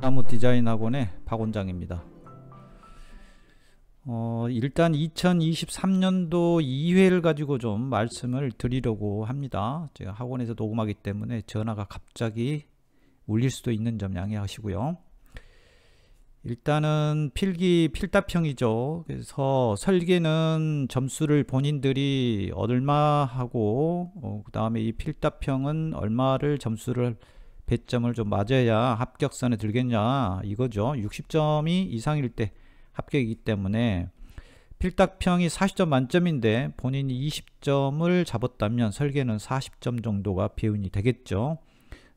나무 디자인 학원의 박 원장입니다. 어, 일단 2023년도 2회를 가지고 좀 말씀을 드리려고 합니다. 제가 학원에서 녹음하기 때문에 전화가 갑자기 울릴 수도 있는 점 양해하시고요. 일단은 필기 필답형이죠. 그래서 설계는 점수를 본인들이 얼마 하고 어, 그 다음에 이 필답형은 얼마를 점수를 배점을 좀 맞아야 합격선에 들겠냐 이거죠. 60점이 이상일 때 합격이기 때문에 필답평이 40점 만점인데 본인이 20점을 잡았다면 설계는 40점 정도가 배운이 되겠죠.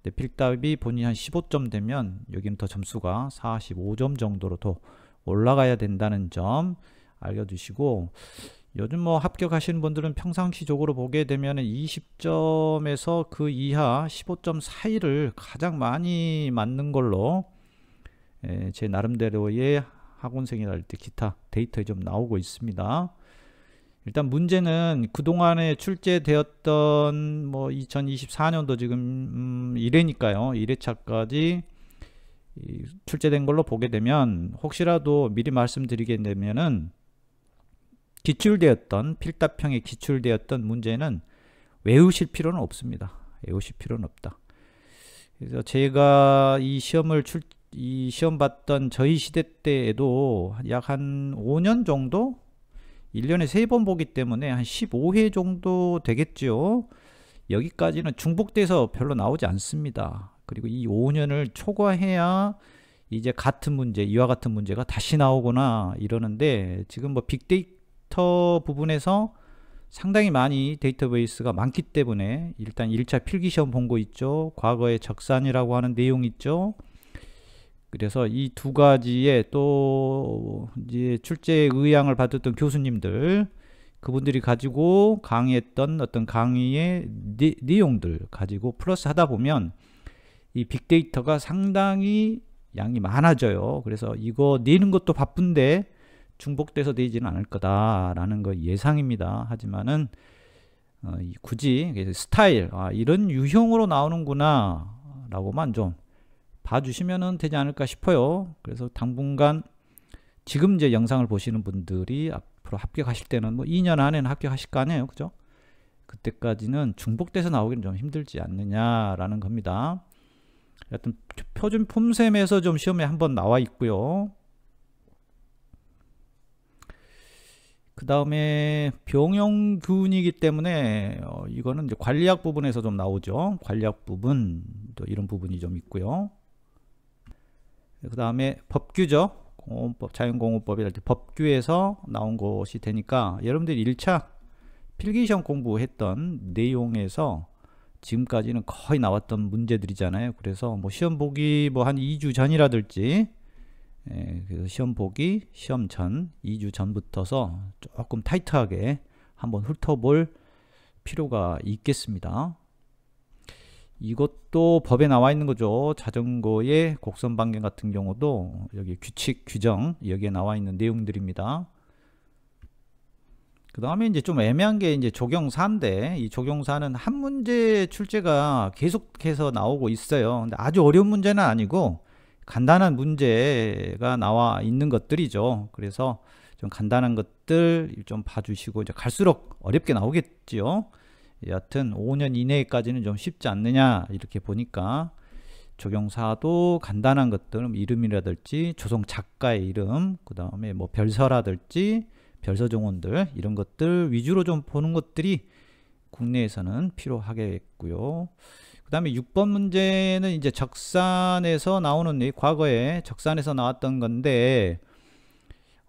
근데 필답이 본인이 한 15점 되면 여기는 더 점수가 45점 정도로 더 올라가야 된다는 점 알려주시고 요즘 뭐 합격하시는 분들은 평상시적으로 보게 되면 20점에서 그 이하 15점 사이를 가장 많이 맞는 걸로 예, 제 나름대로의 학원생이랄 때 기타 데이터에 좀 나오고 있습니다. 일단 문제는 그동안에 출제되었던 뭐 2024년도 지금 음 1회니까요. 1회차까지 출제된 걸로 보게 되면 혹시라도 미리 말씀드리게 되면은 기출되었던 필답형에 기출되었던 문제는 외우실 필요는 없습니다. 외우실 필요는 없다. 그래서 제가 이 시험을 출, 이 시험 봤던 저희 시대 때에도 약 한 5년 정도 1년에 3번 보기 때문에 한 15회 정도 되겠죠. 여기까지는 중복돼서 별로 나오지 않습니다. 그리고 이 5년을 초과해야 이제 같은 문제, 이와 같은 문제가 다시 나오거나 이러는데 지금 뭐 빅데이터 데이터 부분에서 상당히 많이 데이터베이스가 많기 때문에 일단 1차 필기시험 본 거 있죠. 과거의 적산이라고 하는 내용 있죠. 그래서 이 두 가지에 또 이제 출제 의향을 받았던 교수님들 그분들이 가지고 강의했던 어떤 강의의 내, 내용들 가지고 플러스 하다 보면 이 빅데이터가 상당히 양이 많아져요. 그래서 이거 내는 것도 바쁜데 중복돼서 되지는 않을 거다라는 거 예상입니다. 하지만은 어, 굳이 스타일 아, 이런 유형으로 나오는구나라고만 좀 봐주시면 되지 않을까 싶어요. 그래서 당분간 지금 이제 영상을 보시는 분들이 앞으로 합격하실 때는 뭐 2년 안에는 합격하실 거 아니에요, 그죠? 그때까지는 중복돼서 나오기는 좀 힘들지 않느냐라는 겁니다. 여튼 표준 품셈에서 좀 시험에 한번 나와 있고요. 그 다음에 병용균이기 때문에 어, 이거는 이제 관리학 부분에서 좀 나오죠. 관리학 부분 또 이런 부분이 좀 있고요. 그 다음에 법규죠. 공원법, 자연공원법이랄 때 법규에서 나온 것이 되니까 여러분들 이 1차 필기 시험 공부했던 내용에서 지금까지는 거의 나왔던 문제들이잖아요. 그래서 뭐 시험 보기 뭐 한 2주 전이라든지 예, 그래서 시험 보기, 시험 전 2주 전부터서 조금 타이트하게 한번 훑어볼 필요가 있겠습니다. 이것도 법에 나와 있는 거죠. 자전거의 곡선 반경 같은 경우도 여기 규칙 규정 여기에 나와 있는 내용들입니다. 그 다음에 이제 좀 애매한 게 이제 적용사인데 이조경사는한 문제 출제가 계속해서 나오고 있어요. 근데 아주 어려운 문제는 아니고 간단한 문제가 나와 있는 것들이죠. 그래서 좀 간단한 것들 좀 봐주시고 이제 갈수록 어렵게 나오겠지요. 여하튼 5년 이내까지는 좀 쉽지 않느냐 이렇게 보니까 조경사도 간단한 것들 뭐 이름이라든지 조성 작가의 이름 그 다음에 뭐 별서라든지 별서 정원들 이런 것들 위주로 좀 보는 것들이 국내에서는 필요하겠고요. 그 다음에 6번 문제는 이제 적산에서 나오는 과거에 적산에서 나왔던 건데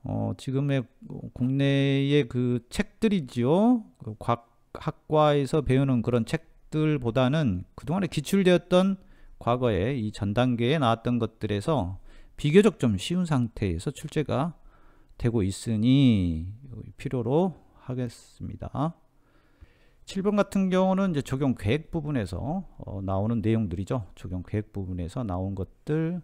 어, 지금의 국내의 그 책들이지요. 그 과학과에서 배우는 그런 책들보다는 그동안에 기출되었던 과거에 이 전 단계에 나왔던 것들에서 비교적 좀 쉬운 상태에서 출제가 되고 있으니 필요로 하겠습니다. 7번 같은 경우는 이제 적용 계획 부분에서 어, 나오는 내용들이죠. 적용 계획 부분에서 나온 것들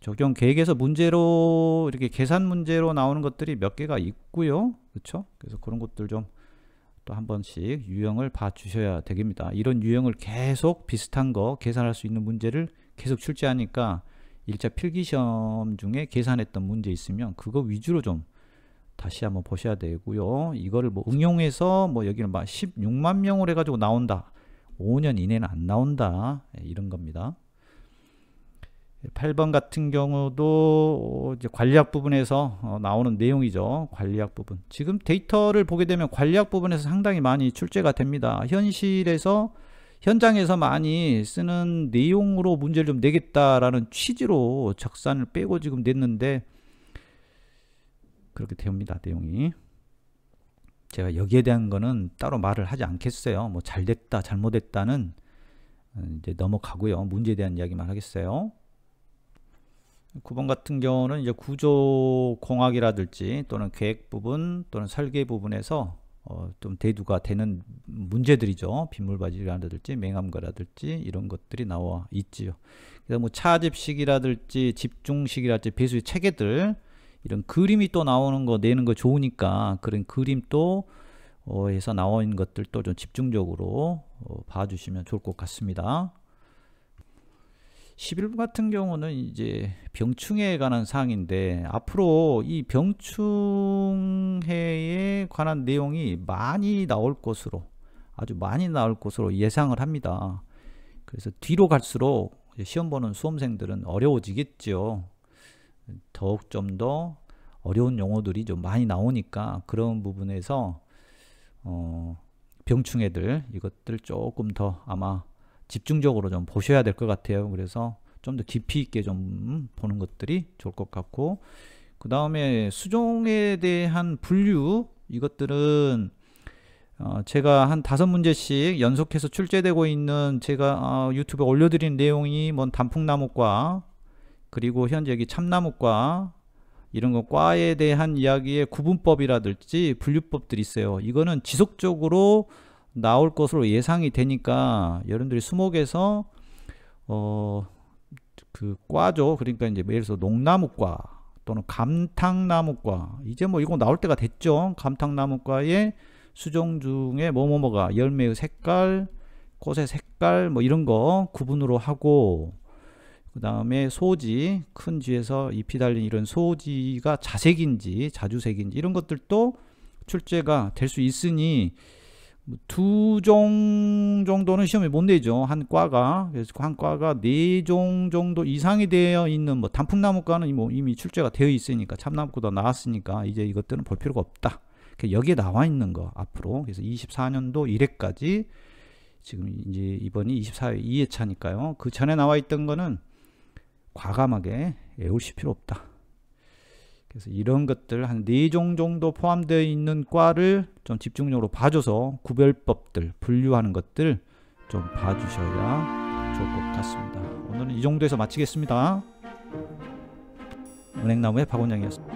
적용 계획에서 문제로 이렇게 계산 문제로 나오는 것들이 몇 개가 있고요. 그렇죠? 그래서 그런 것들 좀 또 한 번씩 유형을 봐 주셔야 되겠습니다. 이런 유형을 계속 비슷한 거 계산할 수 있는 문제를 계속 출제하니까 1차 필기 시험 중에 계산했던 문제 있으면 그거 위주로 좀 다시 한번 보셔야 되고요. 이거를 뭐 응용해서 뭐 여기는 막 16만 명으로 해가지고 나온다. 5년 이내는 안 나온다. 예, 이런 겁니다. 8번 같은 경우도 이제 관리학 부분에서 어, 나오는 내용이죠. 관리학 부분. 지금 데이터를 보게 되면 관리학 부분에서 상당히 많이 출제가 됩니다. 현실에서 현장에서 많이 쓰는 내용으로 문제를 좀 내겠다라는 취지로 적산을 빼고 지금 냈는데 그렇게 되옵니다. 내용이. 제가 여기에 대한 거는 따로 말을 하지 않겠어요. 뭐 잘됐다, 잘못됐다는 어, 이제 넘어가고요. 문제에 대한 이야기만 하겠어요. 9번 같은 경우는 이제 구조 공학이라든지 또는 계획 부분 또는 설계 부분에서 어, 좀 대두가 되는 문제들이죠. 빗물바지라든지 맹암가라든지 이런 것들이 나와 있지요. 그래서 뭐 차집식이라든지 집중식이라든지 배수의 체계들 이런 그림이 또 나오는 거 내는 거 좋으니까 그런 그림 또 어, 해서 나는 것들도 좀 집중적으로 어, 봐주시면 좋을 것 같습니다. 11부 같은 경우는 이제 병충해에 관한 사항인데 앞으로 이 병충해에 관한 내용이 많이 나올 것으로 아주 많이 나올 것으로 예상을 합니다. 그래서 뒤로 갈수록 시험 보는 수험생들은 어려워지겠죠. 더욱 좀 더 어려운 용어들이 좀 많이 나오니까 그런 부분에서 어, 병충해들 이것들 조금 더 아마 집중적으로 좀 보셔야 될 것 같아요. 그래서 좀 더 깊이 있게 좀 보는 것들이 좋을 것 같고 그 다음에 수종에 대한 분류 이것들은 어 제가 한 다섯 문제씩 연속해서 출제되고 있는 제가 어 유튜브에 올려드린 내용이 뭐 단풍나무과 그리고 현재 여기 참나무과 이런 거 과에 대한 이야기의 구분법이라든지 분류법들이 있어요. 이거는 지속적으로 나올 것으로 예상이 되니까 여러분들이 수목에서 어그 과죠. 그러니까 이제 예를 들어서 농나무과 또는 감탕나무과 이제 뭐 이거 나올 때가 됐죠. 감탕나무과의 수종 중에 뭐뭐뭐가 열매의 색깔, 꽃의 색깔 뭐 이런 거 구분으로 하고 그 다음에 소지, 큰 쥐에서 잎이 달린 이런 소지가 자색인지 자주색인지 이런 것들도 출제가 될 수 있으니 뭐 두종 정도는 시험에 못 내죠. 한 과가. 그래서 한 과가 네 종 정도 이상이 되어 있는 뭐 단풍나무과는 뭐 이미 출제가 되어 있으니까 참나무과도 나왔으니까 이제 이것들은 볼 필요가 없다. 여기에 나와 있는 거 앞으로 그래서 24년도 1회까지 지금 이제 이번이 24회 2회차니까요. 그 전에 나와 있던 거는 과감하게 외우실 필요 없다. 그래서 이런 것들 한 네 종 정도 포함되어 있는 과를 좀 집중적으로 봐줘서 구별법들, 분류하는 것들 좀 봐주셔야 좋을 것 같습니다. 오늘은 이 정도에서 마치겠습니다. 은행나무의 박원장이었습니다.